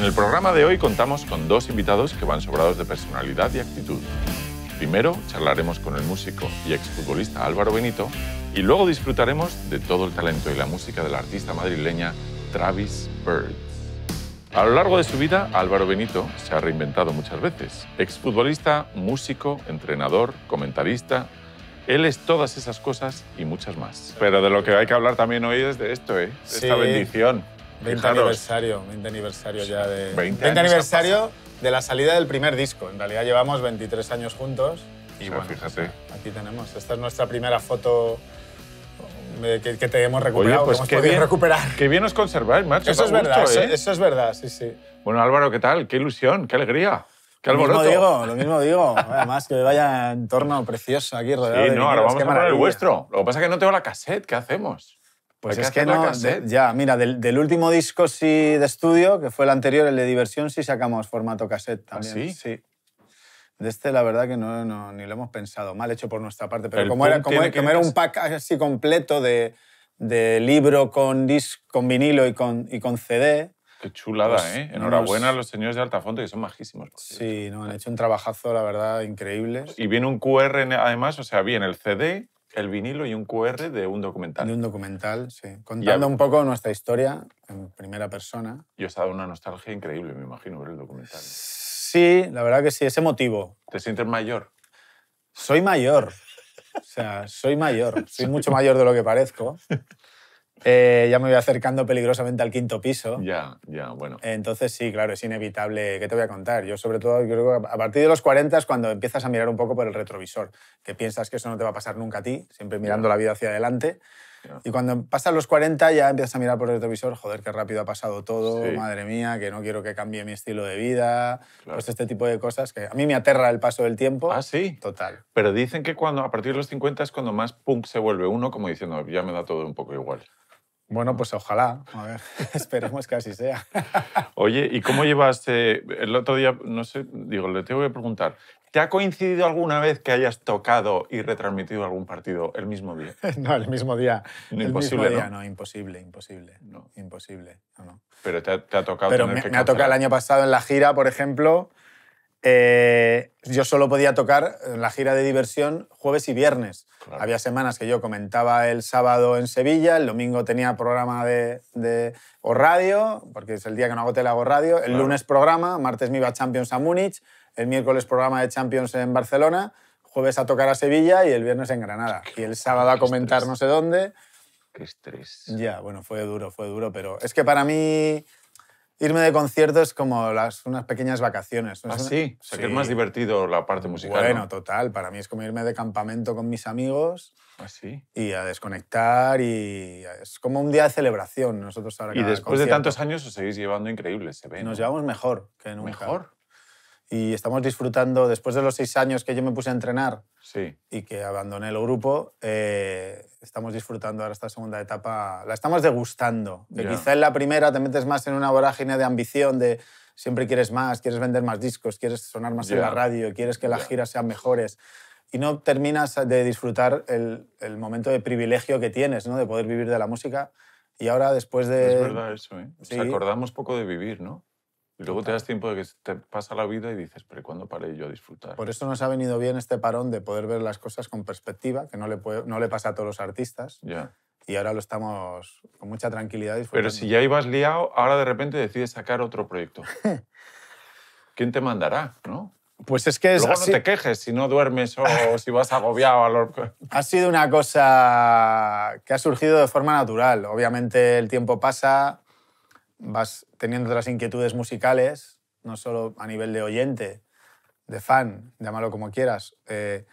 En el programa de hoy contamos con dos invitados que van sobrados de personalidad y actitud. Primero charlaremos con el músico y exfutbolista Álvaro Benito y luego disfrutaremos de todo el talento y la música del artista madrileña Travis Bird. A lo largo de su vida, Álvaro Benito se ha reinventado muchas veces. Exfutbolista, músico, entrenador, comentarista. Él es todas esas cosas y muchas más. Pero de lo que hay que hablar también hoy es de esto, ¿eh? De Esta bendición. 20 aniversario, 20 aniversario ya de. 20, aniversario de la salida del primer disco. En realidad llevamos 23 años juntos. Y bueno, aquí tenemos. Esta es nuestra primera foto eh, que, te hemos recuperado, pues que bien, recuperar. Qué bien os conserváis, macho. Eso es verdad, ¿eh? eso, es verdad, sí, sí. Bueno, Álvaro, ¿qué tal? Qué ilusión, qué alegría. Qué lo mismo digo, lo mismo digo. Además, que vaya entorno precioso aquí rodeado sí, no, ahora vamos a poner el vuestro. Lo que pasa es que no tengo la cassette, ¿qué hacemos? Pues es que no, ¿eh? ya, mira, del, último disco sí de estudio, que fue el anterior, el de Diversión, sí sacamos formato cassette ¿Ah, también. sí? sí. De este, la verdad que no, ni lo hemos pensado. Mal hecho por nuestra parte, pero como era, como, un pack así completo de, libro con, con vinilo y con, y con CD, Qué chulada, pues ¿eh? Enhorabuena a los señores de Altafonte, que son majísimos. Sí, no, han hecho un trabajazo, la verdad, increíble. Y viene un QR además, o sea, viene el CD, el vinilo y un QR de un documental. De un documental, sí. Contando un poco nuestra historia en primera persona. Y he estado dado una nostalgia increíble, me imagino, ver el documental. Sí, la verdad que sí, ese motivo ¿Te sientes mayor? Soy mayor. O sea, soy mayor. Soy mucho mayor de lo que parezco. Eh, ya me voy acercando peligrosamente al quinto piso. Ya, ya, bueno. Entonces sí, claro, es inevitable. ¿Qué te voy a contar? Yo sobre todo, yo creo que a partir de los 40 es cuando empiezas a mirar un poco por el retrovisor, que piensas que eso no te va a pasar nunca a ti, siempre mirando la vida hacia adelante. Y cuando pasan los 40 ya empiezas a mirar por el retrovisor, joder, qué rápido ha pasado todo, madre mía, que no quiero que cambie mi estilo de vida, pues este tipo de cosas que a mí me aterra el paso del tiempo. Ah, sí. Total. Pero dicen que cuando a partir de los 50 es cuando más punk se vuelve uno, como diciendo, ya me da todo un poco igual. Bueno, pues ojalá. A ver, esperemos que así sea. Oye, ¿y cómo llevas el otro día? No sé, digo, le tengo que preguntar. ¿Te ha coincidido alguna vez que hayas tocado y retransmitido algún partido el mismo día? no, el mismo día. No, el mismo día, ¿no? imposible, imposible. No. Imposible. No, Pero te ha, tocado. Pero me ha tocado el año pasado en la gira, por ejemplo. Eh, yo solo podía tocar la gira de diversión jueves y viernes. Había semanas que yo comentaba el sábado en Sevilla, el domingo tenía programa de, radio, porque es el día que no hago tele, hago radio. El lunes programa, martes me iba a Champions a Múnich, el miércoles programa de Champions en Barcelona, jueves a tocar a Sevilla y el viernes en Granada. Y el sábado a comentar no sé dónde. Qué estrés. Ya, bueno, fue duro, fue duro, pero es que para mí irme de concierto es como las, unas pequeñas vacaciones. así ¿Ah, sí? O sea, que es más divertido la parte musical. Bueno, total. Para mí es como irme de campamento con mis amigos. ¿Ah, sí? Y a desconectar y es como un día de celebración. Nosotros ahora Y después de tantos años os seguís llevando increíbles. se ve. Nos llevamos mejor que nunca. ¿Mejor? Y estamos disfrutando, después de los seis años que yo me puse a entrenar sí. y que abandoné el grupo, eh, estamos disfrutando ahora esta segunda etapa, la estamos degustando. quizá en la primera te metes más en una vorágine de ambición, de siempre quieres más, quieres vender más discos, quieres sonar más en la radio, quieres que las giras sean mejores. Y no terminas de disfrutar el, momento de privilegio que tienes, ¿no? de poder vivir de la música. Y ahora después de... Es verdad eso, ¿eh? acordamos poco de vivir, ¿no? Y luego te das tiempo de que te pasa la vida y dices, pero ¿cuándo paré yo a disfrutar? Por eso nos ha venido bien este parón de poder ver las cosas con perspectiva, que no le, no le pasa a todos los artistas. Ya. Y ahora lo estamos con mucha tranquilidad disfrutando. Pero si ya ibas liado, ahora de repente decides sacar otro proyecto. ¿Quién te mandará, no? Pues es que es Luego no te quejes si no duermes o si vas agobiado. Ha sido una cosa que ha surgido de forma natural. Obviamente el tiempo pasa, vas teniendo otras inquietudes musicales, no solo a nivel de oyente, de fan, llámalo como quieras, eh,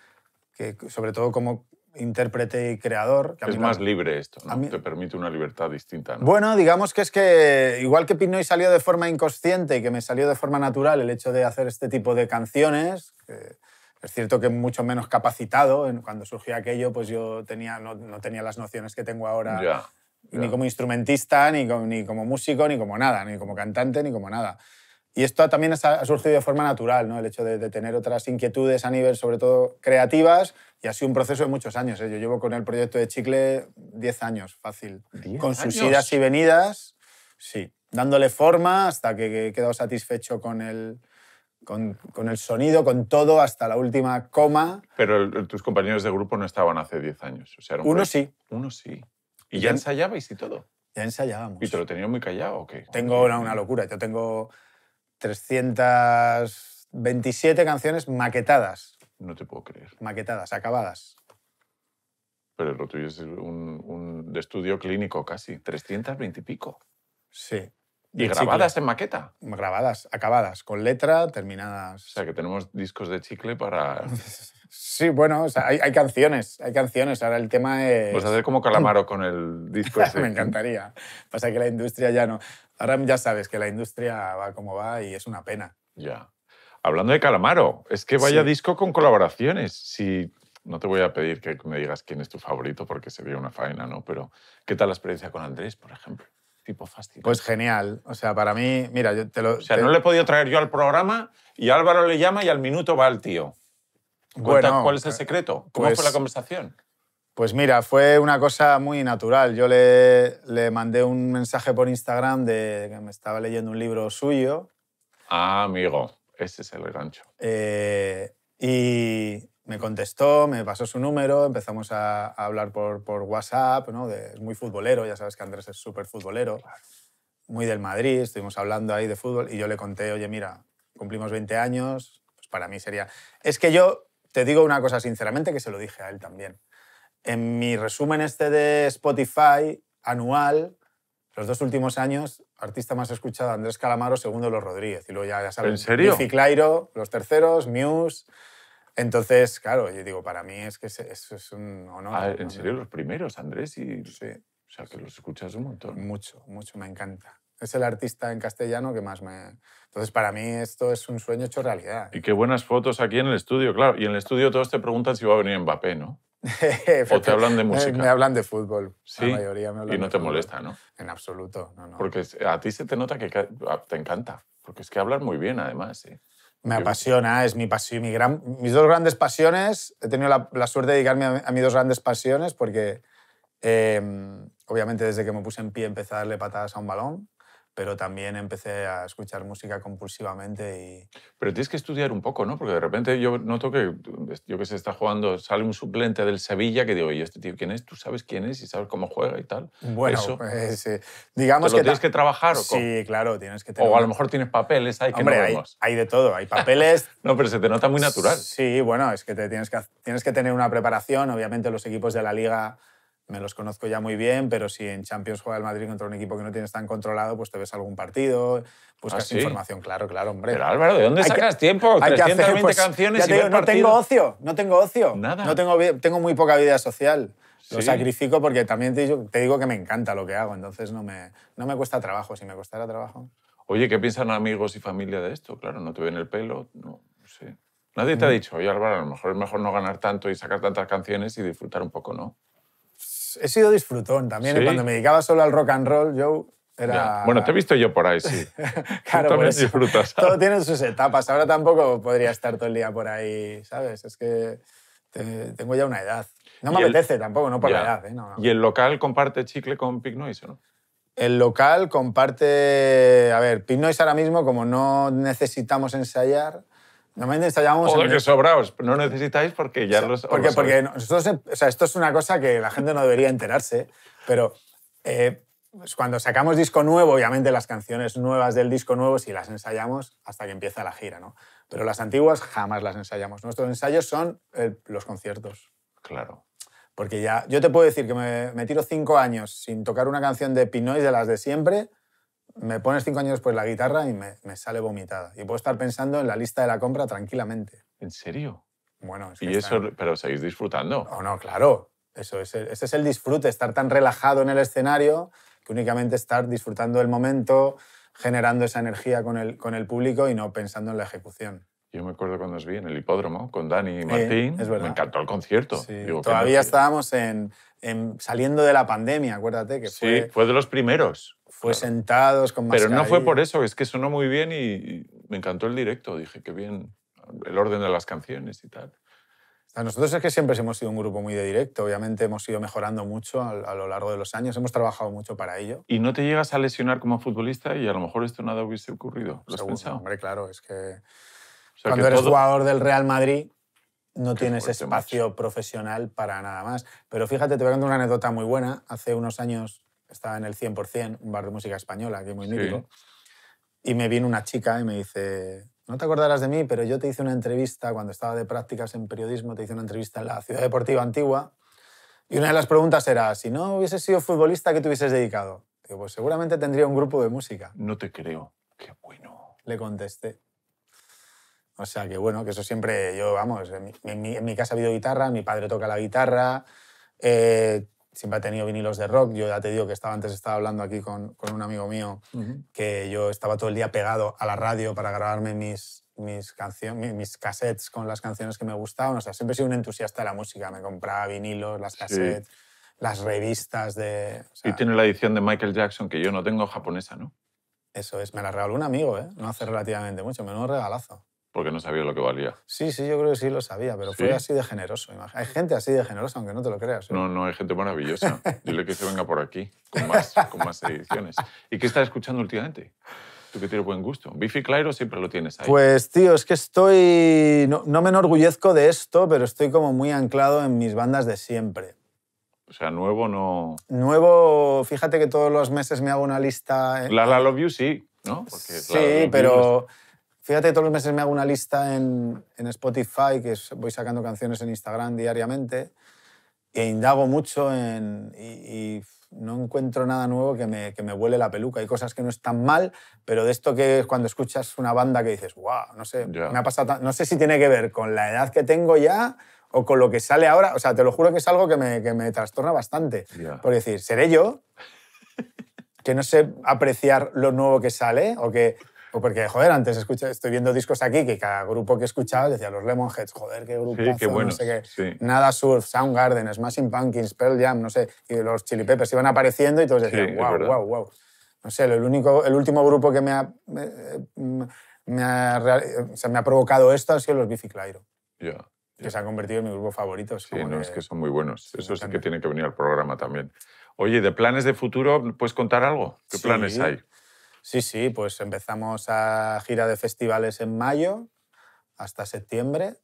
que sobre todo como intérprete y creador. Que es más libre esto, Te permite una libertad distinta. Bueno, digamos que es que, igual que Pinoy salió de forma inconsciente y que me salió de forma natural el hecho de hacer este tipo de canciones, es cierto que mucho menos capacitado, cuando surgió aquello, pues yo tenía, no, tenía las nociones que tengo ahora ni como instrumentista, ni como, ni como músico, ni como nada, ni como cantante, ni como nada. Y esto también ha surgido de forma natural, ¿no? el hecho de, de, tener otras inquietudes a nivel, sobre todo, creativas, y ha sido un proceso de muchos años. ¿eh? Yo llevo con el proyecto de Chicle 10 años, fácil, con sus idas y venidas, sí, dándole forma hasta que he quedado satisfecho con el, con, el sonido, con todo, hasta la última coma. Pero tus compañeros de grupo no estaban hace 10 años. O sea, Uno sí. Uno sí. ¿Y ya ensayabais y todo? Ya ensayábamos. ¿Y te lo tenías muy callado o qué? Tengo una, una locura. Yo tengo 327 canciones maquetadas. No te puedo creer. Maquetadas, acabadas. Pero lo tuyo es un, un de estudio clínico casi. 320 y pico. Sí. Y grabadas en maqueta. Grabadas, acabadas, con letra, terminadas. O sea, que tenemos discos de chicle para... sí, bueno, hay, hay, canciones, hay canciones. Ahora el tema es... Pues hacer como Calamaro con el disco ese. Me encantaría. Pasa que la industria ya no... Ahora ya sabes que la industria va como va y es una pena. Ya. Hablando de Calamaro, es que vaya disco con colaboraciones. Si no te voy a pedir que me digas quién es tu favorito porque sería una faena, ¿no? Pero, ¿qué tal la experiencia con Andrés, por ejemplo? Pues genial. O sea, para mí, mira, yo te lo... O sea, no le he podido traer yo al programa y Álvaro le llama y al minuto va el tío. bueno, ¿Cuál es el secreto? ¿Cómo fue pues la conversación? Pues mira, fue una cosa muy natural. Yo le, mandé un mensaje por Instagram de que me estaba leyendo un libro suyo. Ah, amigo, ese es el gancho. Eh, y, me contestó, me pasó su número, empezamos a, hablar por, WhatsApp, ¿no? De, es muy futbolero, ya sabes que Andrés es súper futbolero, muy del Madrid, estuvimos hablando ahí de fútbol y yo le conté, oye, mira, cumplimos 20 años, pues para mí sería... Es que yo te digo una cosa sinceramente que se lo dije a él también. En mi resumen este de Spotify anual, los dos últimos años, artista más escuchado Andrés Calamaro, segundo Los Rodríguez. Y luego ya, ya sabes, ¿En serio? Clairo, los terceros, Muse... Entonces, claro, yo digo, para mí es que eso es un honor. Ah, ¿En serio los primeros, Andrés? Y... Sí. O sea, que los escuchas un montón. Mucho, mucho, me encanta. Es el artista en castellano que más me... Entonces, para mí esto es un sueño hecho realidad. Y ¿eh? qué buenas fotos aquí en el estudio, claro. Y en el estudio todos te preguntan si va a venir Mbappé, ¿no? o te hablan de eh, música. Me hablan de fútbol. Sí. La mayoría me hablan y no te molesta, ¿no? En absoluto, no, no. Porque a ti se te nota que te encanta. Porque es que hablas muy bien, además. sí ¿eh? Me apasiona, es mi pasión, mis dos grandes pasiones. He tenido la, suerte de dedicarme a, mis dos grandes pasiones porque, em, obviamente, desde que me puse en pie empecé a darle patadas a un balón pero también empecé a escuchar música compulsivamente y... Pero tienes que estudiar un poco, ¿no? Porque de repente yo noto que, pues, yo que se está jugando, sale un suplente del Sevilla que digo, ¿y este tío quién es? ¿Tú sabes quién es y sabes cómo juega y tal? Bueno, pues, eh, digamos que... tienes que trabajar Sí, claro, tienes que O a lo mejor tienes papeles hay que hay, hay de todo, hay papeles... no, pero se te nota muy natural. Sí, bueno, es que, te tienes, que tienes que tener una preparación, obviamente los equipos de la liga me los conozco ya muy bien, pero si en Champions juega el Madrid contra un equipo que no tienes tan controlado, pues te ves algún partido, pues información, claro, claro, hombre. Pero Álvaro, ¿de dónde sacas tiempo? 320 hacer, pues, canciones no tengo ocio, no tengo ocio. Nada. No tengo, tengo muy poca vida social. Lo sacrifico porque también te digo, que me encanta lo que hago, entonces no me, no me cuesta trabajo. Si me costara trabajo. Oye, ¿qué piensan amigos y familia de esto? Claro, no te ven el pelo, no, sé. Nadie te ha mm. dicho, oye Álvaro, a lo mejor es mejor no ganar tanto y sacar tantas canciones y disfrutar un poco, ¿no? he sido disfrutón también. ¿eh? Cuando me dedicaba solo al rock and roll, yo era... Bueno, te he visto yo por ahí, sí. claro, también disfrutas. Todo tiene sus etapas. Ahora tampoco podría estar todo el día por ahí, ¿sabes? Es que tengo ya una edad. No me apetece tampoco, no por la edad. ¿eh? ¿Y el local comparte chicle con Pig Noise no? El local comparte... A ver, Pig Noise ahora mismo, como no necesitamos ensayar Normalmente ensayamos... que sobraos. No necesitáis porque ya los... Porque, porque em, esto es una cosa que la gente no debería enterarse, pero eh, pues cuando sacamos disco nuevo, obviamente las canciones nuevas del disco nuevo sí las ensayamos hasta que empieza la gira, ¿no? Pero las antiguas jamás las ensayamos. Nuestros ensayos son los conciertos. Claro. Porque ya, yo te puedo decir que me, me, tiro cinco años sin tocar una canción de Pinoy de las de siempre me pones cinco años después la guitarra y me, me, sale vomitada. Y puedo estar pensando en la lista de la compra tranquilamente. ¿En serio? Bueno, es que ¿Y eso, pero seguís disfrutando? No, no, claro. Eso es, ese es el disfrute, estar tan relajado en el escenario que únicamente estar disfrutando el momento, generando esa energía con el, con el público y no pensando en la ejecución. Yo me acuerdo cuando os vi en el hipódromo con Dani y Martín. verdad. me encantó el concierto. todavía estábamos en, en, saliendo de la pandemia, acuérdate. Que sí, fue de los primeros. Fue sentados con Pero no fue por eso, es que sonó muy bien y me encantó el directo. Dije, qué bien, el orden de las canciones y tal. A nosotros es que siempre hemos sido un grupo muy de directo, obviamente hemos ido mejorando mucho a, lo largo de los años, hemos trabajado mucho para ello. ¿Y no te llegas a lesionar como futbolista y a lo mejor esto nada hubiese ocurrido? ¿Lo has pensado? Hombre, claro, es que cuando eres jugador del Real Madrid no tienes espacio profesional para nada más. Pero fíjate, te voy a contar una anécdota muy buena. Hace unos años estaba en el 100%, un bar de música española, que es muy mítico, y me vino una chica y me dice, no te acordarás de mí, pero yo te hice una entrevista cuando estaba de prácticas en periodismo, te hice una entrevista en la Ciudad Deportiva Antigua, y una de las preguntas era, si no hubieses sido futbolista, ¿qué te hubieses dedicado? Digo, pues seguramente tendría un grupo de música. No te creo. Qué bueno. Le contesté. O sea que bueno, que eso siempre yo, vamos, en mi, en mi casa ha habido guitarra, mi padre toca la guitarra, eh, siempre ha tenido vinilos de rock. Yo ya te digo que estaba antes estaba hablando aquí con, con un amigo mío que yo estaba todo el día pegado a la radio para grabarme mis, mis, canciones, mis cassettes con las canciones que me gustaban. O sea, siempre he sido un entusiasta de la música. Me compraba vinilos, las cassettes, las revistas de... y tiene la edición de Michael Jackson que yo no tengo japonesa, ¿no? Eso es, me la regaló un amigo, ¿eh? No hace relativamente mucho, me lo regalazo porque no sabía lo que valía. Sí, sí, yo creo que sí lo sabía, pero fue así de generoso. Hay gente así de generosa, aunque no te lo creas. ¿eh? No, no, hay gente maravillosa. Dile que se venga por aquí con más, con más ediciones. ¿Y qué estás escuchando últimamente? Tú que tienes buen gusto. Bifi Clyro siempre lo tienes ahí. Pues, tío, es que estoy. No, me enorgullezco de esto, pero estoy como muy anclado en mis bandas de siempre. O sea, nuevo no. Nuevo, fíjate que todos los meses me hago una lista. ¿eh? La La Love You sí, ¿no? sí, pero. Fíjate, todos los meses me hago una lista en, en Spotify, que voy sacando canciones en Instagram diariamente, e indago mucho en, y, no encuentro nada nuevo que me, que me, vuele la peluca. Hay cosas que no están mal, pero de esto que es cuando escuchas una banda que dices, wow, no sé, me ha pasado no sé si tiene que ver con la edad que tengo ya o con lo que sale ahora. O sea, te lo juro que es algo que me, que me trastorna bastante. Por decir, ¿seré yo que no sé apreciar lo nuevo que sale? O que porque, joder, antes escuché, estoy viendo discos aquí que cada grupo que escuchaba decía los Lemonheads, joder, qué grupo. qué bueno, no sé Nada Surf, Soundgarden, Smashing Pumpkins, Pearl Jam, no sé. Y los Chili Peppers iban apareciendo y todos decían, wow, wow, wow. No sé, el, único, el último grupo que me ha, me, eh, ha, me ha provocado esto ha sido los Biffy Ya. que se ha convertido en mi grupo favorito. Sí, no, es que son muy buenos. Eso sí que tiene que venir al programa también. Oye, ¿de planes de futuro puedes contar algo? ¿Qué planes hay? Sí, sí, pues empezamos a gira de festivales en mayo hasta septiembre,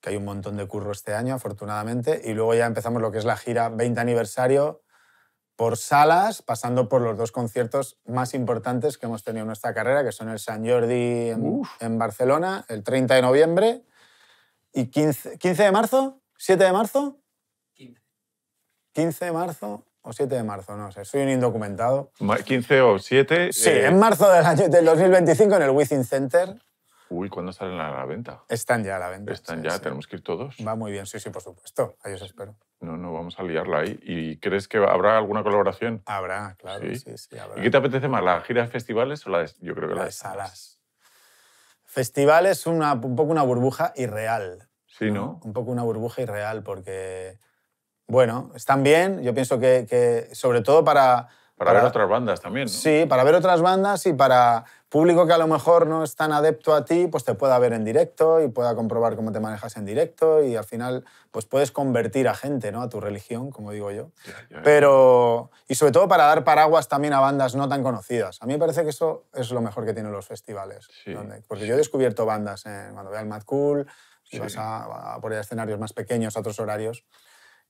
que hay un montón de curro este año, afortunadamente, y luego ya empezamos lo que es la gira 20 aniversario por salas, pasando por los dos conciertos más importantes que hemos tenido en nuestra carrera, que son el San Jordi en, Barcelona, el 30 de noviembre, y 15, 15 de marzo, 7 de marzo, 15 de marzo o 7 de marzo, no sé, soy un indocumentado. 15 o 7. Sí, eh, en marzo del año del 2025 en el Within Center. Uy, ¿cuándo salen a la venta? Están ya a la venta. Están ya, tenemos que ir todos. Va muy bien, sí, sí, por supuesto. Ahí os espero. No, no, vamos a liarla ahí. ¿Y crees que habrá alguna colaboración? Habrá, claro, sí, sí, ¿Y qué te apetece más, la gira de festivales o la de, yo creo que la, salas? Festivales, una, un poco una burbuja irreal. Sí, ¿no? Un poco una burbuja irreal porque bueno, están bien. Yo pienso que, sobre todo para, para... ver otras bandas también. Sí, para ver otras bandas y para público que a lo mejor no es tan adepto a ti, pues te pueda ver en directo y pueda comprobar cómo te manejas en directo y al final pues puedes convertir a gente, ¿no? A tu religión, como digo yo. Pero... Y sobre todo para dar paraguas también a bandas no tan conocidas. A mí me parece que eso es lo mejor que tienen los festivales. porque yo he descubierto bandas cuando veo al Mad Cool, si vas a, a por escenarios más pequeños, a otros horarios.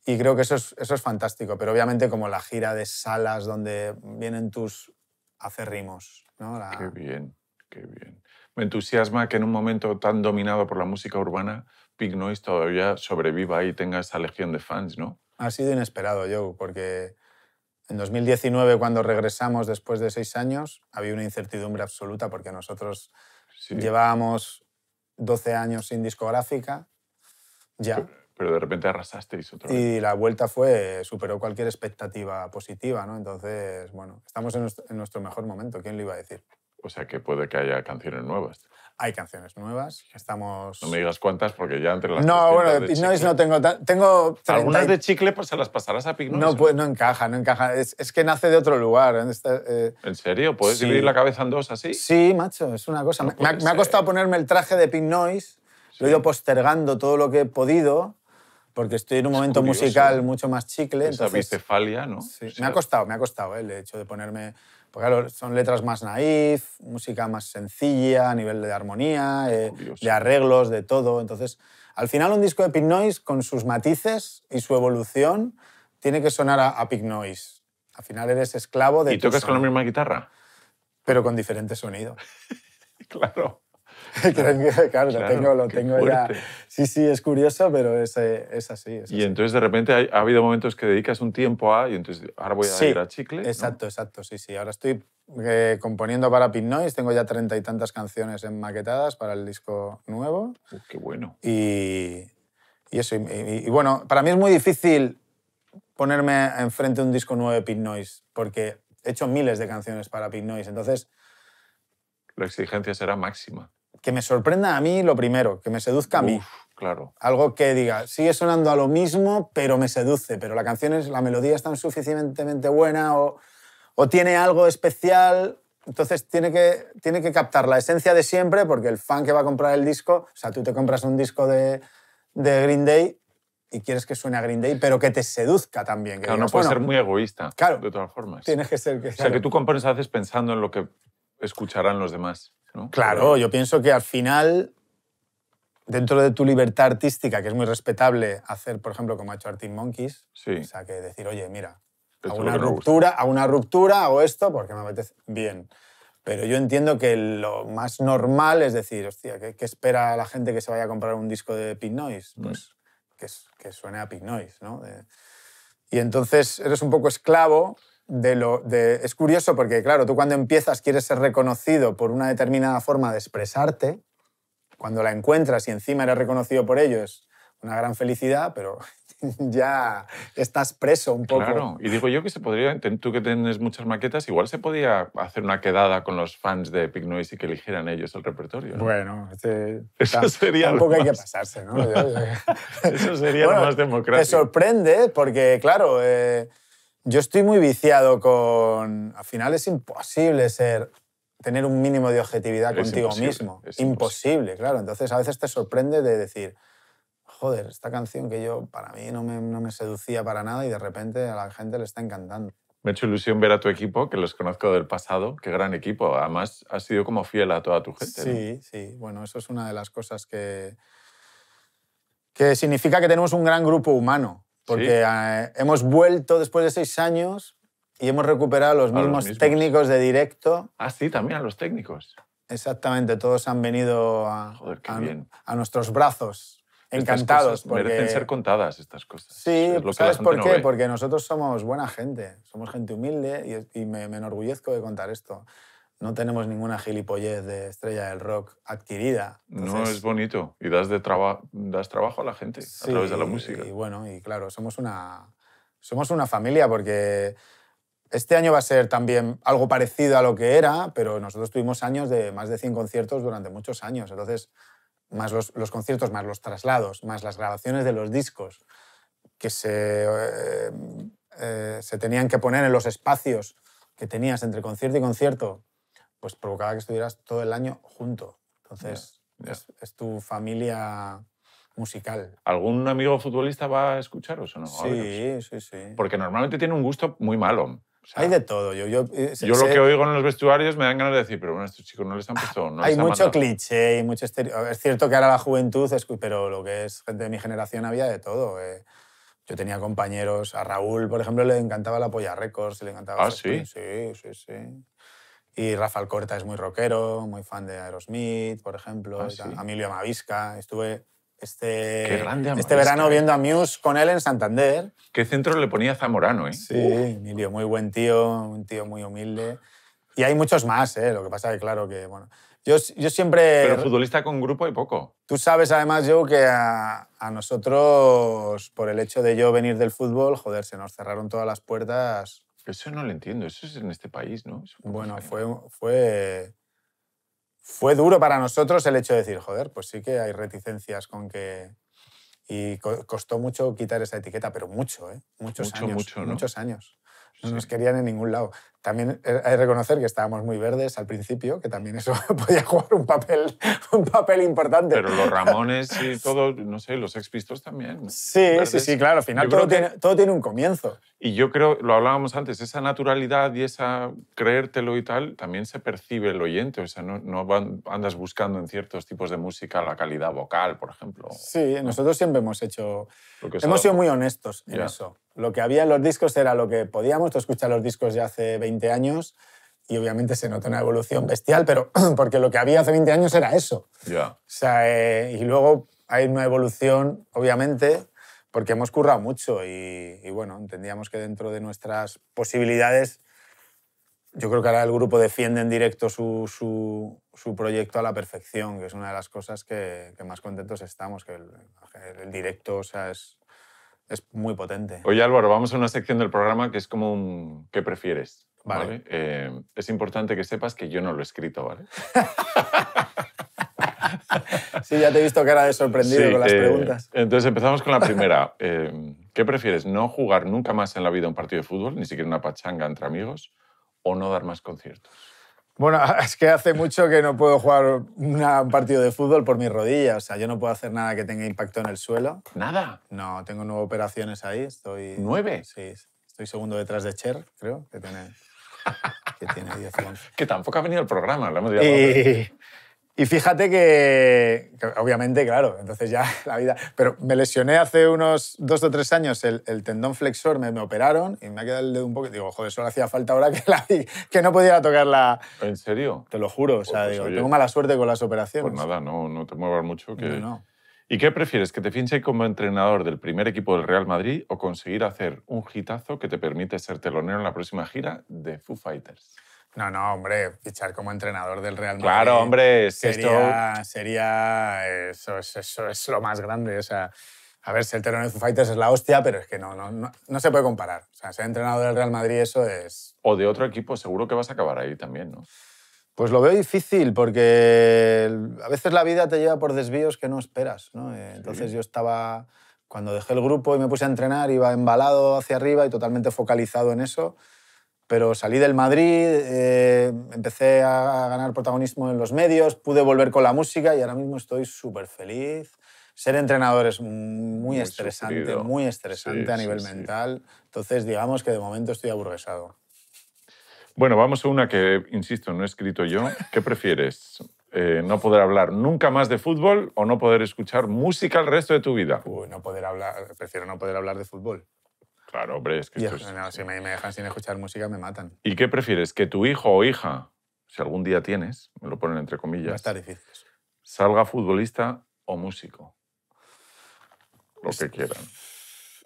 Y creo que eso es, eso es fantástico, pero obviamente como la gira de salas donde vienen tus acerrimos. ¿no? Qué bien, qué bien. Me entusiasma que en un momento tan dominado por la música urbana, Pink Noise todavía sobreviva y tenga esa legión de fans, ¿no? Ha sido inesperado, yo, porque en 2019, cuando regresamos después de seis años, había una incertidumbre absoluta porque nosotros llevábamos 12 años sin discográfica. Ya pero de repente arrasasteis otra vez. Y la vuelta fue, superó cualquier expectativa positiva, ¿no? Entonces, bueno, estamos en nuestro mejor momento, ¿quién lo iba a decir? O sea que puede que haya canciones nuevas. Hay canciones nuevas, estamos... No me digas cuántas porque ya entre las... No, bueno, de es no tengo... tengo Algunas de chicle pues se las pasarás a pin No, pues no encaja, no encaja. Es, que nace de otro lugar. ¿En este, eh, serio? ¿Puedes dividir la cabeza en dos así? Sí, macho, es una cosa. me, ha costado ponerme el traje de pin lo he ido postergando todo lo que he podido porque estoy en un momento musical ¿eh? mucho más chicle. Esa entonces, bicefalia, ¿no? Sí, me ha costado, me ha costado ¿eh? el hecho de ponerme... Porque claro, son letras más naif, música más sencilla a nivel de armonía, eh, de arreglos, de todo. Entonces, al final un disco de Pink Noise con sus matices y su evolución tiene que sonar a, a Pink Noise. Al final eres esclavo de... ¿Y tocas con la misma guitarra? Pero con diferentes sonidos claro. claro, lo tengo, ya. Sí, sí, es curioso, pero es, eh, es así. y entonces de repente ha habido momentos que dedicas un tiempo a, y entonces ahora voy a sí, a chicle. Exacto, exacto, sí, sí. Ahora estoy eh, componiendo para Pin Noise, tengo ya treinta y tantas canciones maquetadas para el disco nuevo. qué bueno. Y, y eso, y, bueno, para mí es muy difícil ponerme enfrente de un disco nuevo de Pin Noise, porque he hecho miles de canciones para Pin Noise, entonces... La exigencia será máxima que me sorprenda a mí lo primero, que me seduzca a mí. claro. Algo que diga, sigue sonando a lo mismo, pero me seduce, pero la canción es, la melodía es tan suficientemente buena o, tiene algo especial entonces tiene que, tiene que captar la esencia de siempre, porque el fan que va a comprar el disco, o sea, tú te compras un disco de, de Green Day y quieres que suene a Green Day, pero que te seduzca también. claro, no puede ser muy egoísta, claro, de todas formas. Tienes que ser... Que, o sea, que tú compones a veces pensando en lo que escucharán los demás. Claro, yo pienso que al final, dentro de tu libertad artística, que es muy respetable hacer, por ejemplo, como ha hecho Artin Monkeys, o sea, que decir, oye, mira, a una, ruptura, hago una ruptura, o esto porque me apetece. Bien. Pero yo entiendo que lo más normal es decir, hostia, ¿qué, espera la gente que se vaya a comprar un disco de Pink Noise? Mm. Pues que, suene a Pink Noise, ¿no? y entonces eres un poco esclavo lo... De, es curioso porque, claro, tú cuando empiezas quieres ser reconocido por una determinada forma de expresarte, cuando la encuentras y encima eres reconocido por ellos es una gran felicidad, pero ya estás preso un poco. Claro, y digo yo que se podría, tú que tienes muchas maquetas, igual se podía hacer una quedada con los fans de Epic Noise y que eligieran ellos el repertorio. Bueno, este, eso sería tampoco hay que pasarse, ¿no? eso sería lo más democrático. Te sorprende porque, claro, eh, yo estoy muy viciado con... Al final es imposible ser tener un mínimo de objetividad contigo mismo. imposible, claro. Entonces a veces te sorprende de decir, joder, esta canción que yo para mí no me, no me, seducía para nada y de repente a la gente le está encantando. Me ha hecho ilusión ver a tu equipo, que los conozco del pasado, qué gran equipo. Además, has sido como fiel a toda tu gente. Sí, sí. Bueno, eso es una de las cosas que, que significa que tenemos un gran grupo humano porque eh, hemos vuelto después de seis años y hemos recuperado los mismos, los mismos, técnicos de directo. Ah, sí, también a los técnicos. Exactamente, todos han venido a, a, nuestros brazos, encantados. Merecen ser contadas estas cosas. Sí, ¿sabes por qué? porque nosotros somos buena gente, somos gente humilde y, me, me, enorgullezco de contar esto no tenemos ninguna gilipollez de estrella del rock adquirida. no, es bonito. Y das, de das trabajo a la gente a través de la música. Y, y, bueno, y claro, somos una, somos una familia porque este año va a ser también algo parecido a lo que era, pero nosotros tuvimos años de más de 100 conciertos durante muchos años. Entonces, más los, conciertos, más los traslados, más las grabaciones de los discos que se, eh, eh, se tenían que poner en los espacios que tenías entre concierto y concierto pues provocaba que estuvieras todo el año junto. Entonces, Es, tu familia musical. ¿Algún amigo futbolista va a escucharos o no? Sí, sí, sí. Porque normalmente tiene un gusto muy malo. hay de todo. Yo, yo, eh, yo lo que oigo en los vestuarios me dan ganas de decir, pero bueno, estos chicos no les han puesto. No hay mucho cliché y mucho estereo. Es cierto que ahora la juventud, pero lo que es gente de mi generación había de todo. Eh. Yo tenía compañeros, a Raúl, por ejemplo, le encantaba la Polla Records, le encantaba. Ah, sí. Sí, sí, sí. Y Rafael Corta es muy rockero, muy fan de Aerosmith, por ejemplo. Ah, ¿sí? Emilio Amavisca. Estuve este, este verano eh. viendo a Muse con él en Santander. ¿Qué centro le ponía Zamorano? Eh? Sí, Emilio, muy buen tío, un tío muy humilde. Y hay muchos más, ¿eh? lo que pasa que claro que... Bueno, yo, yo siempre... Pero futbolista con grupo hay poco. Tú sabes además, yo que a, a, nosotros, por el hecho de yo venir del fútbol, joder, se nos cerraron todas las puertas eso no lo entiendo, eso es en este país, ¿no? Bueno, fue, fue, duro para nosotros el hecho de decir, joder, pues sí que hay reticencias con que... Y costó mucho quitar esa etiqueta, pero mucho, ¿eh? Muchos años. Muchos años no nos querían en ningún lado. También eh, hay que reconocer que estábamos muy verdes al principio, que también eso podía jugar un papel, un papel importante. Pero los Ramones y todo, no sé, los expistos también. Sí, sí, sí, claro, al final todo, tiene, todo tiene un comienzo. Y yo creo, lo hablábamos antes, esa naturalidad y esa creértelo y tal, también se percibe el oyente, o sea, no, andas buscando en ciertos tipos de música la calidad vocal, por ejemplo. Sí, nosotros siempre hemos hecho, hemos sido muy honestos en eso. Lo que había en los discos era lo que podíamos. Tú escuchas los discos de hace 20 años y obviamente se nota una evolución bestial, pero porque lo que había hace 20 años era eso. Ya. O sea, eh, y luego hay una evolución, obviamente, porque hemos currado mucho y, bueno, entendíamos que dentro de nuestras posibilidades, yo creo que ahora el grupo defiende en directo su, su, proyecto a la perfección, que es una de las cosas que, más contentos estamos, que el, el directo o sea, es, es muy potente. Oye Álvaro, vamos a una sección del programa que es como un ¿qué prefieres? Vale. Eh, es importante que sepas que yo no lo he escrito, ¿vale? sí, ya te he visto que de sorprendido con las eh, preguntas. Entonces empezamos con la primera. Eh, ¿Qué prefieres? ¿No jugar nunca más en la vida un partido de fútbol, ni siquiera una pachanga entre amigos, o no dar más conciertos? Bueno, es que hace mucho que no puedo jugar un partido de fútbol por mis rodillas. O sea, yo no puedo hacer nada que tenga impacto en el suelo. ¿Nada? No, tengo nueve operaciones ahí. Estoy... ¿Nueve? Sí, estoy segundo detrás de Cher, creo, que tiene, que tiene Que tampoco ha venido el programa, lo hemos y... Y fíjate que, obviamente, claro, entonces ya la vida... Pero me lesioné hace unos dos o tres años el, tendón flexor, me, operaron y me ha quedado el dedo un poco... Digo, joder, solo hacía falta ahora que, que no pudiera tocarla. ¿En serio? Te lo juro, o sea, pues digo, tengo mala suerte con las operaciones. Pues nada, no, no te muevas mucho que... ¿Y qué prefieres, que te finche como entrenador del primer equipo del Real Madrid o conseguir hacer un hitazo que te permite ser telonero en la próxima gira de Foo Fighters? No, no, hombre, fichar como entrenador del Real Madrid. Claro, hombre, sería, esto... sería eso, es lo más grande. O sea, a ver, si el terreno de Fighters es la hostia, pero es que no, no, no, se puede comparar. O sea, ser entrenador del Real Madrid, eso es. O de otro equipo, seguro que vas a acabar ahí también, ¿no? Pues lo veo difícil porque a veces la vida te lleva por desvíos que no esperas, ¿no? Eh, entonces yo estaba cuando dejé el grupo y me puse a entrenar iba embalado hacia arriba y totalmente focalizado en eso pero salí del Madrid, eh, empecé a ganar protagonismo en los medios, pude volver con la música y ahora mismo estoy súper feliz. Ser entrenador es muy, estresante, muy estresante a nivel mental. Entonces, digamos que de momento estoy aburguesado. Bueno, vamos a una que, insisto, no he escrito yo. ¿Qué prefieres? Eh, ¿No poder hablar nunca más de fútbol o no poder escuchar música el resto de tu vida? Uy, no poder hablar, prefiero no poder hablar de fútbol. Claro, hombre, es que esto es... si me, dejan sin escuchar música me matan. ¿Y qué prefieres? ¿Que tu hijo o hija, si algún día tienes, me lo ponen entre comillas... Va difícil. Salga futbolista o músico. Lo que quieran.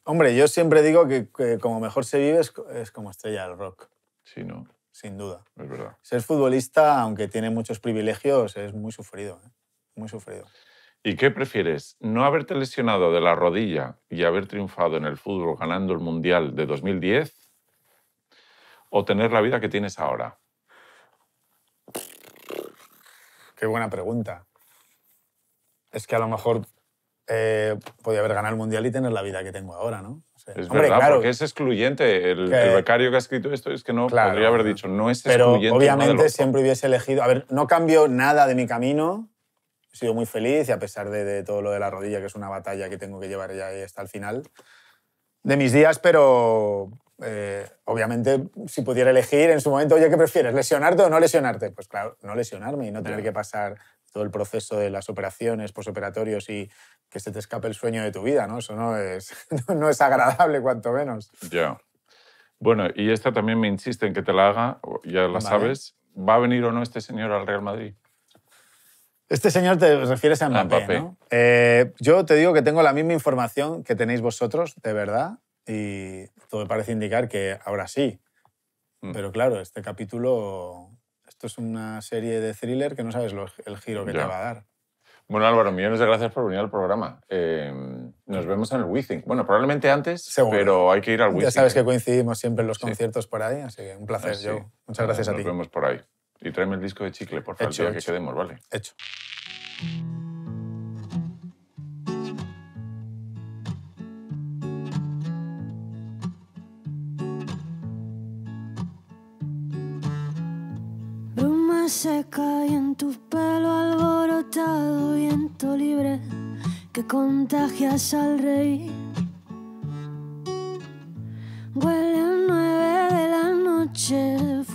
Hombre, yo siempre digo que, como mejor se vive es, como estrella del rock. Sí, ¿no? Sin duda. Es verdad. Ser futbolista, aunque tiene muchos privilegios, es muy sufrido. ¿eh? Muy sufrido. ¿Y qué prefieres? ¿No haberte lesionado de la rodilla y haber triunfado en el fútbol ganando el Mundial de 2010? ¿O tener la vida que tienes ahora? Qué buena pregunta. Es que a lo mejor eh, podía haber ganado el Mundial y tener la vida que tengo ahora, ¿no? es claro, es excluyente. El, becario que ha escrito esto es que no podría haber dicho, no es excluyente. Pero obviamente siempre hubiese elegido... A ver, no cambio nada de mi camino sido muy feliz y a pesar de, todo lo de la rodilla, que es una batalla que tengo que llevar ya hasta el final de mis días, pero eh, obviamente si pudiera elegir en su momento, oye, ¿qué prefieres? ¿Lesionarte o no lesionarte? Pues claro, no lesionarme y no tener que pasar todo el proceso de las operaciones, posoperatorios y que se te escape el sueño de tu vida, ¿no? Eso no es, no es agradable, cuanto menos. Ya. Bueno, y esta también me insiste en que te la haga, ya la sabes. ¿Va a venir o no este señor al Real Madrid? Este señor te refieres a Mbappé, ¿no? Eh, yo te digo que tengo la misma información que tenéis vosotros, de verdad, y todo parece indicar que ahora sí. Mm. Pero claro, este capítulo, esto es una serie de thriller que no sabes el giro que te va a dar. Bueno, Álvaro, millones de gracias por venir al programa. Em, nos vemos en el WeThink. Bueno, probablemente antes, pero hay que ir al WeThink. Ya sabes ¿eh? que coincidimos siempre en los conciertos por ahí, así que un placer, Muchas gracias a ti. Nos vemos por ahí. Y tráeme el disco de chicle, por favor, hecho, que quedemos, ¿vale? Hecho. Bruma seca y en tu pelo alborotado, viento libre que contagias al rey.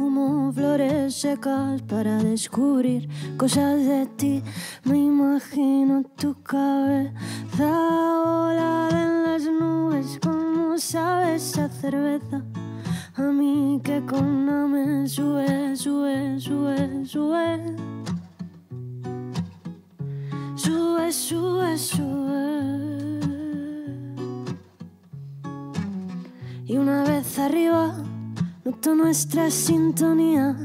Como flores secas para descubrir cosas de ti. Me imagino tu cabeza volada en las nubes, como sabes esa cerveza. A mí que con una sube, sube, sube, sube. Sube, sube, sube. Y una vez arriba Noto nuestra sintonía,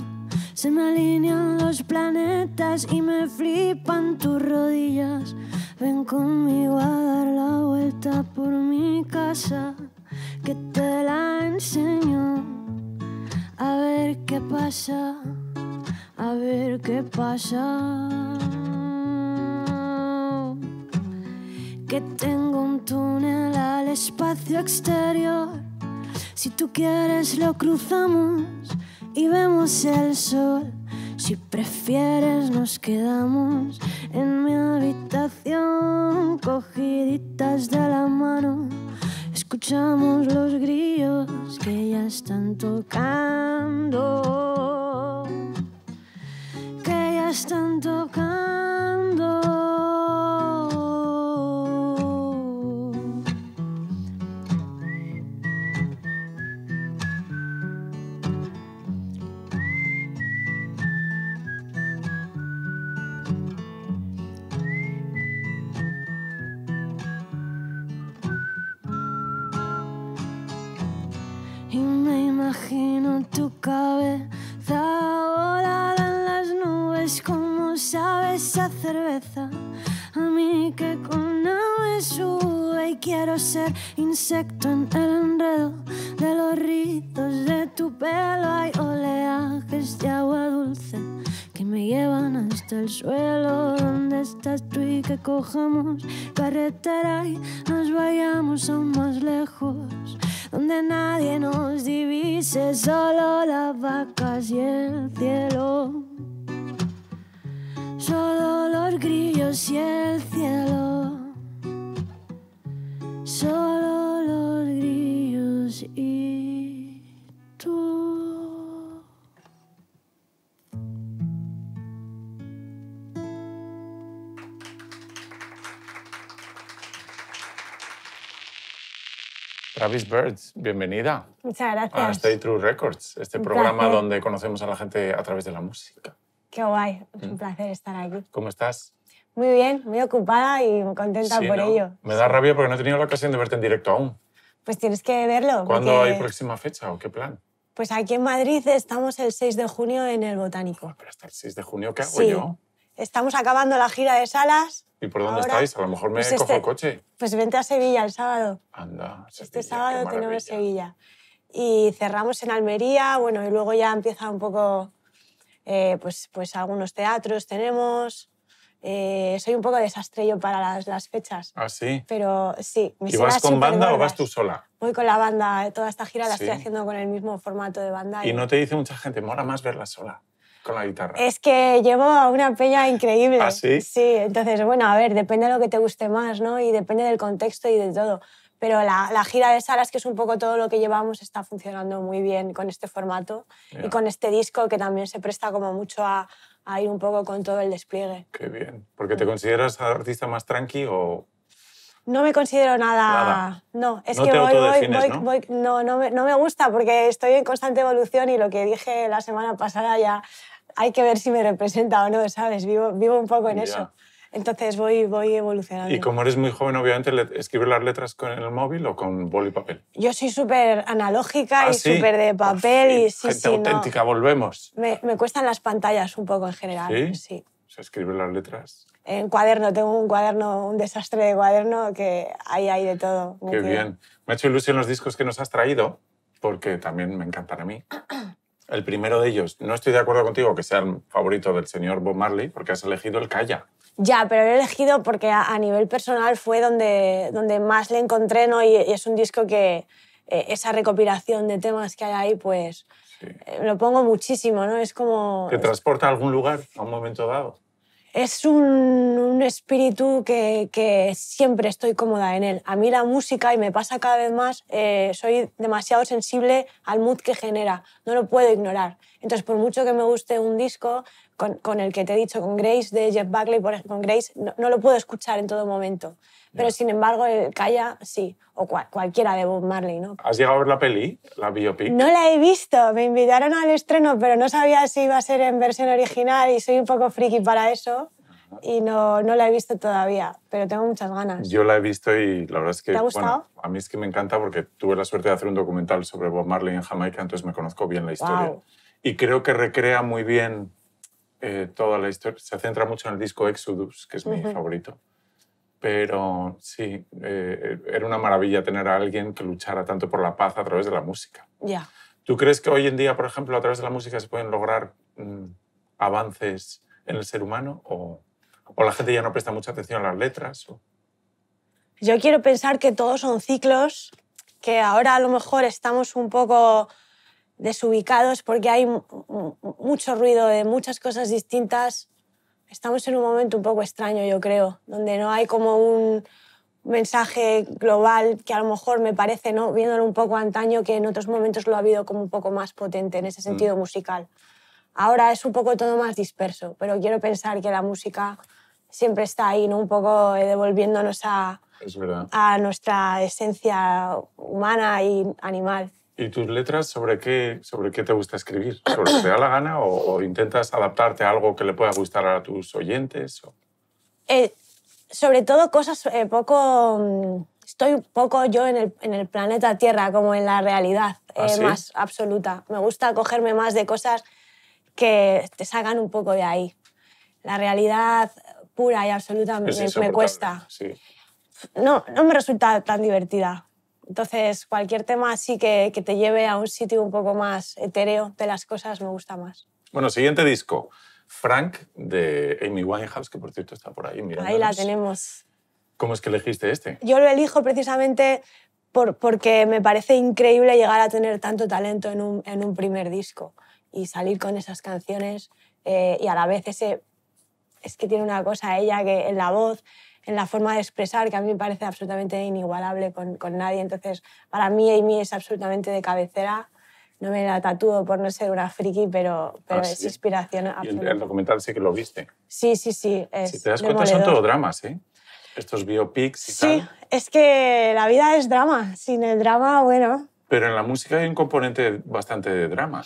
se me alinean los planetas y me flipan tus rodillas. Ven conmigo a dar la vuelta por mi casa, que te la enseño. A ver qué pasa, a ver qué pasa. Que tengo un túnel al espacio exterior si tú quieres lo cruzamos y vemos el sol. Si prefieres nos quedamos en mi habitación cogiditas de la mano. Escuchamos cojamos carretera y nos vayamos aún más lejos, donde nadie nos divise, solo las vacas y el cielo. Solo los grillos y el cielo. Solo Travis Birds, bienvenida. Muchas gracias. A Stay True Records, este programa donde conocemos a la gente a través de la música. Qué guay, es un mm. placer estar aquí. ¿Cómo estás? Muy bien, muy ocupada y contenta por ello. Me da rabia porque no he tenido la ocasión de verte en directo aún. Pues tienes que verlo. ¿Cuándo hay próxima fecha o qué plan? Pues aquí en Madrid estamos el 6 de junio en el Botánico. Oh, pero hasta el 6 de junio, ¿qué hago yo? Estamos acabando la gira de salas ¿Y por dónde estáis? A lo mejor me pues cojo el este, coche. Pues vente a Sevilla el sábado. Anda, Este sábado tenemos Sevilla. Y cerramos en Almería, bueno, y luego ya empieza un poco, eh, pues, pues algunos teatros tenemos. Eh, soy un poco desastrello para las, fechas. ¿Ah, sí? Pero sí. ¿Y vas con banda o vas tú sola? Voy con la banda. Toda esta gira la estoy haciendo con el mismo formato de banda. ¿Y, no te dice mucha gente, mola más verla sola? con la guitarra? Es que llevo una peña increíble. ¿Ah, sí? Sí, entonces, bueno, a ver, depende de lo que te guste más, ¿no? Y depende del contexto y de todo. Pero la, gira de salas, que es un poco todo lo que llevamos, está funcionando muy bien con este formato y con este disco que también se presta como mucho a, a ir un poco con todo el despliegue. Qué bien. ¿Porque te consideras artista más tranqui o...? No me considero nada... No, es que voy, voy, ¿no? No, no me, no me gusta porque estoy en constante evolución y lo que dije la semana pasada ya hay que ver si me representa o no, ¿sabes? Vivo, vivo un poco en eso. Entonces voy, voy evolucionando. Y como eres muy joven, obviamente, ¿escribes las letras con el móvil o con boli y papel? Yo soy súper analógica ah, y súper de papel. y sí, gente auténtica, volvemos. Me, cuestan las pantallas un poco en general. ¿Sí? sí. O escribes las letras. En cuaderno, tengo un cuaderno, un desastre de cuaderno que ahí hay de todo. Qué bien. Me ha hecho ilusión los discos que nos has traído, porque también me encantan a mí. El primero de ellos, no estoy de acuerdo contigo que sea el favorito del señor Bob Marley, porque has elegido el Calla. Ya, pero lo he elegido porque a, nivel personal fue donde, donde más le encontré, ¿no? Y, es un disco que eh, esa recopilación de temas que hay ahí, pues eh, lo pongo muchísimo, ¿no? Es como... ¿Te transporta a algún lugar a un momento dado? es un, espíritu que, siempre estoy cómoda en él. A mí la música, y me pasa cada vez más, eh, soy demasiado sensible al mood que genera, no lo puedo ignorar. Entonces, por mucho que me guste un disco, con, el que te he dicho, con Grace de Jeff Buckley, por con Grace, no, lo puedo escuchar en todo momento. Pero sin embargo, Calla sí, o cualquiera de Bob Marley, ¿no? ¿Has llegado a ver la peli, la biopic? No la he visto, me invitaron al estreno, pero no sabía si iba a ser en versión original y soy un poco friki para eso y no, no, la he visto todavía, pero tengo muchas ganas. Yo la he visto y la verdad es que... ¿Te ha gustado? a mí es que me encanta porque tuve la suerte de hacer un documental sobre Bob Marley en Jamaica, entonces me conozco bien la historia y creo que recrea muy bien eh, toda la historia. Se centra mucho en el disco Exodus, que es mi favorito. Pero sí, eh, era una maravilla tener a alguien que luchara tanto por la paz a través de la música. Ya. ¿Tú crees que hoy en día, por ejemplo, a través de la música se pueden lograr mm, avances en el ser humano o, o, la gente ya no presta mucha atención a las letras? Yo quiero pensar que todos son ciclos, que ahora a lo mejor estamos un poco desubicados porque hay mucho ruido de muchas cosas distintas. Estamos en un momento un poco extraño, yo creo, donde no hay como un mensaje global que a lo mejor me parece, ¿no? viéndolo un poco antaño, que en otros momentos lo ha habido como un poco más potente en ese mm. sentido musical. Ahora es un poco todo más disperso, pero quiero pensar que la música siempre está ahí, ¿no? un poco eh, devolviéndonos a, a nuestra esencia humana y animal. ¿Y tus letras sobre qué, sobre qué te gusta escribir? ¿Sobre lo que te da la gana o, intentas adaptarte a algo que le pueda gustar a tus oyentes? Eh, sobre todo cosas eh, poco... Estoy poco yo en el, en el, planeta Tierra, como en la realidad ¿Ah, eh, más absoluta. Me gusta cogerme más de cosas que te sacan un poco de ahí. La realidad pura y absoluta me, cuesta. Sí. No, no me resulta tan divertida. Entonces, cualquier tema así que, que te lleve a un sitio un poco más etéreo de las cosas me gusta más. Bueno, siguiente disco. Frank de Amy Winehouse, que por cierto está por ahí. Ahí la tenemos. ¿Cómo es que elegiste este? Yo lo elijo precisamente por, porque me parece increíble llegar a tener tanto talento en un, en un primer disco y salir con esas canciones eh, y a la vez ese... Es que tiene una cosa ella que en la voz en la forma de expresar, que a mí me parece absolutamente inigualable con, con nadie. Entonces, para mí Amy es absolutamente de cabecera. No me la tatúo por no ser una friki, pero, pero ah, es inspiración absoluta. Y el documental sí que lo viste. Sí, sí, sí. si te das cuenta, son todo dramas, ¿eh? Estos biopics y tal. Sí, es que la vida es drama. Sin el drama, bueno... Pero en la música hay un componente bastante de drama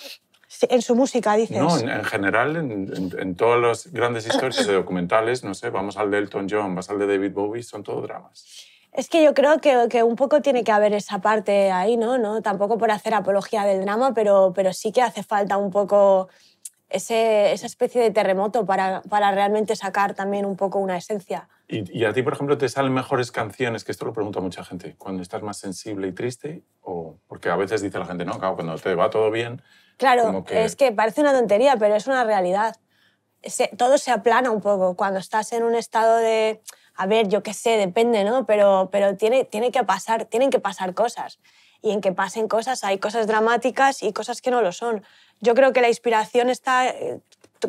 en su música, dices. No, en, general, en, en, todas las grandes historias de documentales, no sé, vamos al de Elton John, vas al de David Bowie, son todo dramas. Es que yo creo que, que, un poco tiene que haber esa parte ahí, ¿no? ¿no? Tampoco por hacer apología del drama, pero, pero sí que hace falta un poco ese, esa especie de terremoto para, para, realmente sacar también un poco una esencia. ¿Y, ¿Y, a ti, por ejemplo, te salen mejores canciones? Que esto lo pregunta mucha gente. ¿Cuando estás más sensible y triste? o Porque a veces dice la gente, no, claro, cuando te va todo bien, Claro, es que parece una tontería, pero es una realidad. todo se aplana un poco cuando estás en un estado de, a ver, yo qué sé, depende, ¿no? Pero, pero tiene, tiene que pasar, tienen que pasar cosas. Y en que pasen cosas hay cosas dramáticas y cosas que no lo son. Yo creo que la inspiración está eh,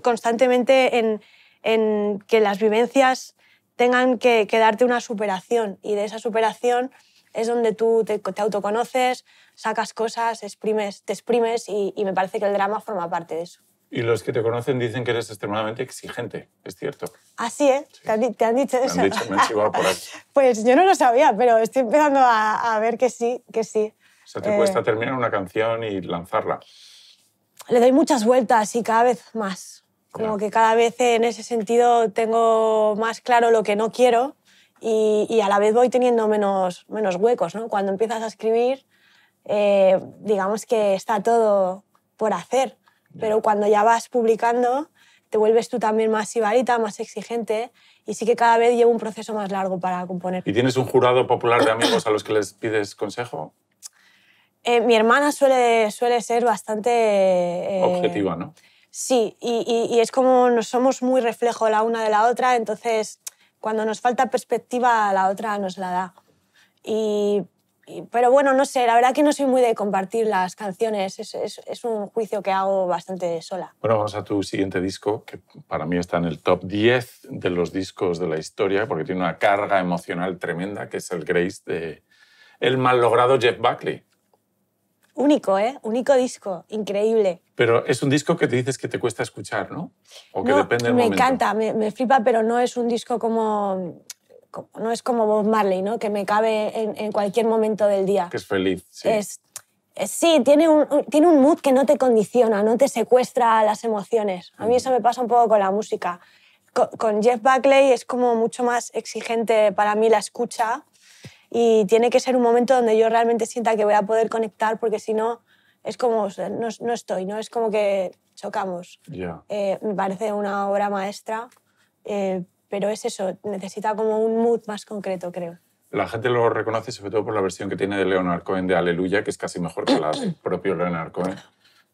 constantemente en, que las vivencias tengan que, que darte una superación y de esa superación es donde tú te, autoconoces, sacas cosas, exprimes, te exprimes y, me parece que el drama forma parte de eso. Y los que te conocen dicen que eres extremadamente exigente, ¿es cierto? Así, ¿eh? ¿Te, han, dicho eso. han dicho, por ahí. pues yo no lo sabía, pero estoy empezando a, ver que sí, que sí. O te cuesta eh, terminar una canción y lanzarla. Le doy muchas vueltas y cada vez más. Como que cada vez en ese sentido tengo más claro lo que no quiero y, a la vez voy teniendo menos, menos huecos, ¿no? Cuando empiezas a escribir, eh, digamos que está todo por hacer, pero cuando ya vas publicando, te vuelves tú también más sibarita, más exigente, y sí que cada vez lleva un proceso más largo para componer. ¿Y tienes un jurado popular de amigos a los que les pides consejo? Eh, mi hermana suele, suele ser bastante... Eh, Objetiva, ¿no? Sí, y, y, es como nos somos muy reflejo la una de la otra, entonces cuando nos falta perspectiva, la otra nos la da. Y, pero bueno, no sé, la verdad que no soy muy de compartir las canciones, es, un juicio que hago bastante sola. Bueno, vamos a tu siguiente disco, que para mí está en el top 10 de los discos de la historia, porque tiene una carga emocional tremenda, que es el Grace de el mal logrado Jeff Buckley. Único, ¿eh? Único disco, increíble. Pero es un disco que te dices que te cuesta escuchar, ¿no? O que depende del me encanta, me, me, flipa, pero no es un disco como, No es como Bob Marley, ¿no? Que me cabe en, cualquier momento del día. Que es feliz, sí. Es, sí, tiene un, tiene un mood que no te condiciona, no te secuestra las emociones. A mí mm. eso me pasa un poco con la música. con Jeff Buckley es como mucho más exigente para mí la escucha y tiene que ser un momento donde yo realmente sienta que voy a poder conectar porque si no, es como, no, estoy, ¿no? Es como que chocamos. Eh, me parece una obra maestra, eh, pero es eso, necesita como un mood más concreto, creo. La gente lo reconoce sobre todo por la versión que tiene de Leonard Cohen de Aleluya, que es casi mejor que la del propio Leonard Cohen.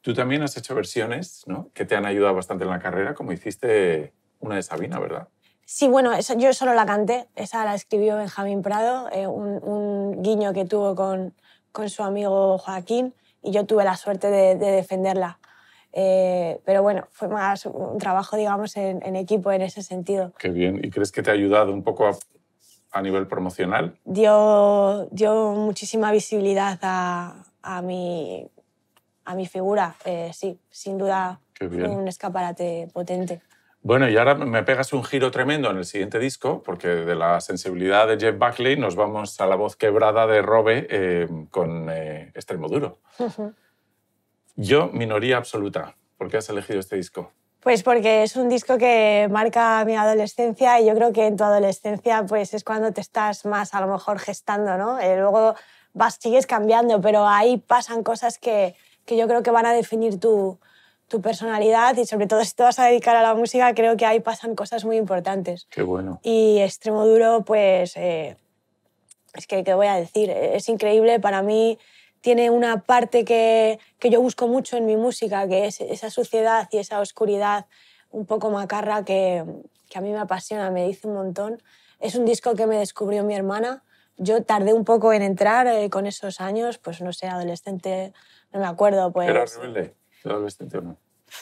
Tú también has hecho versiones que te han ayudado bastante en la carrera, como hiciste una de Sabina, ¿verdad? Sí, bueno, yo solo la canté, esa la escribió Benjamín Prado, eh, un, guiño que tuvo con, con, su amigo Joaquín, y yo tuve la suerte de, defenderla. Eh, pero bueno, fue más un trabajo, digamos, en, equipo en ese sentido. Qué bien. ¿Y crees que te ha ayudado un poco a, nivel promocional? Dio, dio muchísima visibilidad a, a, mi, a mi figura, eh, sí, sin duda un escaparate potente. Bueno, y ahora me pegas un giro tremendo en el siguiente disco, porque de la sensibilidad de Jeff Buckley nos vamos a la voz quebrada de Robe eh, con eh, duro. Yo, minoría absoluta. ¿Por qué has elegido este disco? Pues porque es un disco que marca mi adolescencia y yo creo que en tu adolescencia pues es cuando te estás más a lo mejor gestando, ¿no? Eh, luego vas, sigues cambiando, pero ahí pasan cosas que, que yo creo que van a definir tu, tu personalidad y sobre todo si te vas a dedicar a la música, creo que ahí pasan cosas muy importantes. Qué bueno. Y Extremo Duro, pues, eh, es que, ¿qué voy a decir? Eh, es increíble, para mí tiene una parte que, que yo busco mucho en mi música, que es esa suciedad y esa oscuridad un poco macarra que, que a mí me apasiona, me dice un montón. Es un disco que me descubrió mi hermana. Yo tardé un poco en entrar eh, con esos años, pues no sé, adolescente, no me acuerdo. Pues, este turno?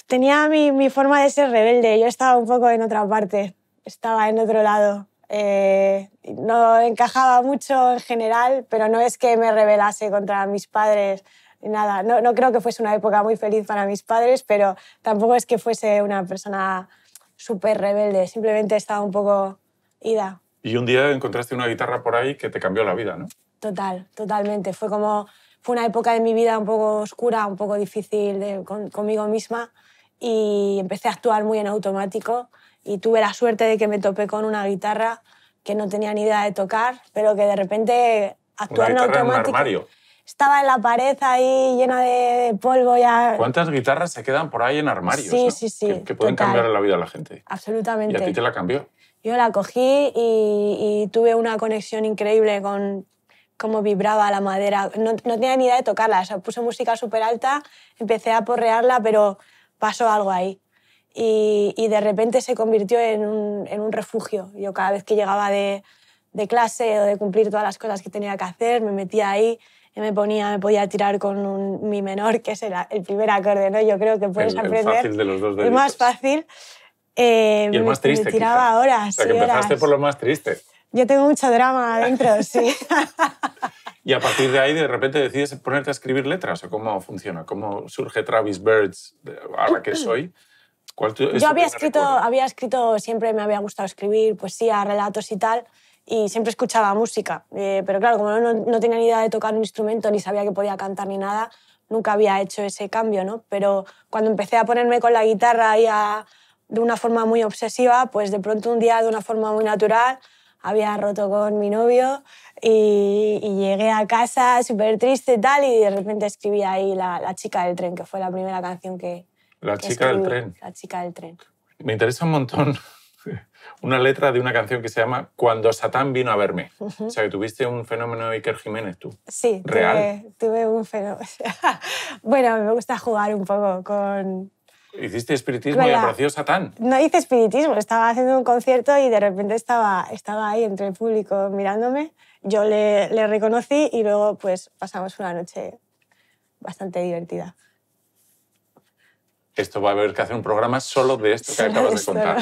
Tenía mi, mi, forma de ser rebelde, yo estaba un poco en otra parte, estaba en otro lado. Eh, no encajaba mucho en general, pero no es que me rebelase contra mis padres ni nada. No, no creo que fuese una época muy feliz para mis padres, pero tampoco es que fuese una persona súper rebelde, simplemente estaba un poco ida. Y un día encontraste una guitarra por ahí que te cambió la vida, ¿no? Total, totalmente. Fue como fue una época de mi vida un poco oscura, un poco difícil conmigo misma y empecé a actuar muy en automático y tuve la suerte de que me topé con una guitarra que no tenía ni idea de tocar, pero que de repente actuar en automático. estaba en la pared ahí llena de polvo ya. ¿Cuántas guitarras se quedan por ahí en armarios? Sí, sí, sí. Que, pueden cambiar la vida a la gente. Absolutamente. ¿Y a ti te la cambió? Yo la cogí y tuve una conexión increíble con, cómo vibraba la madera. No, tenía ni idea de tocarla. O puse música súper alta, empecé a porrearla, pero pasó algo ahí. Y, de repente se convirtió en un, refugio. Yo cada vez que llegaba de, clase o de cumplir todas las cosas que tenía que hacer, me metía ahí y me ponía, me podía tirar con mi menor, que es el, primer acorde, ¿no? Yo creo que puedes aprender. El, fácil de los dos el más fácil. Eh, y el más triste. Me tiraba horas. O sea, que empezaste por lo más triste. Yo tengo mucho drama adentro, sí. y a partir de ahí, de repente decides ponerte a escribir letras, o cómo funciona, cómo surge Travis Birds, ahora que soy. Yo había escrito, había escrito, siempre me había gustado escribir poesía, relatos y tal, y siempre escuchaba música. Eh, pero claro, como no, no, tenía ni idea de tocar un instrumento, ni sabía que podía cantar ni nada, nunca había hecho ese cambio, ¿no? Pero cuando empecé a ponerme con la guitarra y de una forma muy obsesiva, pues de pronto un día, de una forma muy natural, había roto con mi novio y, llegué a casa súper triste tal y de repente escribí ahí la, chica del tren, que fue la primera canción que... La chica del tren. La chica del tren. Me interesa un montón una letra de una canción que se llama Cuando Satán vino a verme. O sea, que tuviste un fenómeno de Iker Jiménez tú. Sí, real. Tuve, tuve un fenómeno. bueno, me gusta jugar un poco con, Hiciste espiritismo y apareció Satán. No hice espiritismo, estaba haciendo un concierto y de repente estaba, estaba ahí entre el público mirándome. Yo le, reconocí y luego pues pasamos una noche bastante divertida. Esto va a haber que hacer un programa solo de esto que acabas de contar.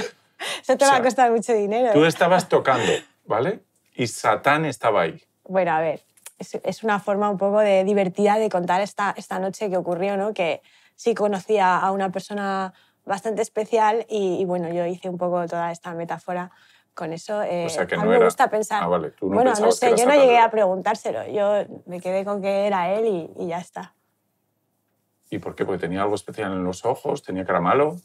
Eso te va a costar mucho dinero. Tú ¿eh? estabas tocando, ¿vale? Y Satán estaba ahí. Bueno, a ver, es, una forma un poco de divertida de contar esta, esta noche que ocurrió, ¿no? Que sí conocía a una persona bastante especial y, bueno, yo hice un poco toda esta metáfora con eso. Eh, que me gusta pensar. Ah, bueno, no sé, yo no llegué a preguntárselo. Yo me quedé con que era él y, ya está. ¿Y por qué? ¿Porque tenía algo especial en los ojos? ¿Tenía cara malo?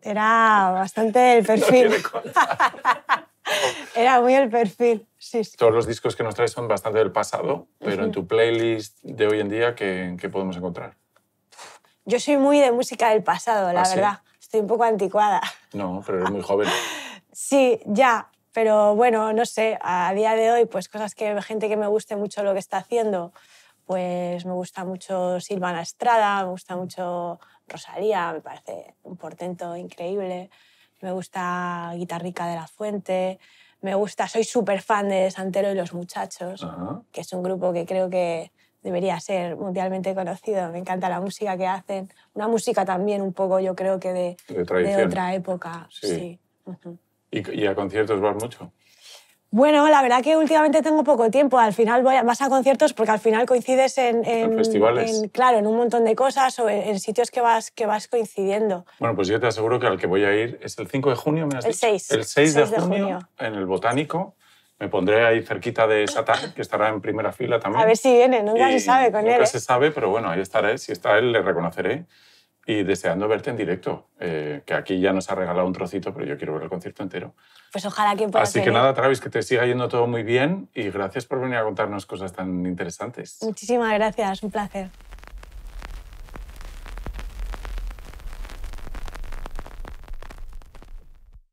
Era bastante el perfil. era muy el perfil, sí, Todos los discos que nos traes son bastante del pasado, pero en tu playlist de hoy en día, qué podemos encontrar? Yo soy muy de música del pasado, la ah, verdad. Estoy un poco anticuada. No, pero eres muy joven. sí, ya. Pero bueno, no sé, a día de hoy, pues cosas que gente que me guste mucho lo que está haciendo, pues me gusta mucho Silvana Estrada, me gusta mucho Rosalía, me parece un portento increíble. Me gusta Guitarrica de la Fuente, me gusta, soy súper fan de Santero y los Muchachos, que es un grupo que creo que debería ser mundialmente conocido. Me encanta la música que hacen. Una música también un poco, yo creo que de, otra época. Sí. ¿Y, a conciertos vas mucho? Bueno, la verdad que últimamente tengo poco tiempo. Al final voy a, vas a conciertos porque al final coincides en, en, festivales. claro, en un montón de cosas o en, sitios que vas, que vas coincidiendo. Bueno, pues yo te aseguro que al que voy a ir es el 5 de junio, el 6. El 6, de, junio, en el Botánico me pondré ahí cerquita de Satán, que estará en primera fila también. A ver si viene, nunca se sabe con él. Nunca se ¿eh? sabe, pero bueno, ahí estará él. Si está él, le reconoceré. Y deseando verte en directo, eh, que aquí ya nos ha regalado un trocito, pero yo quiero ver el concierto entero. Pues ojalá que Así que nada, Travis, que te siga yendo todo muy bien y gracias por venir a contarnos cosas tan interesantes. Muchísimas gracias, un placer.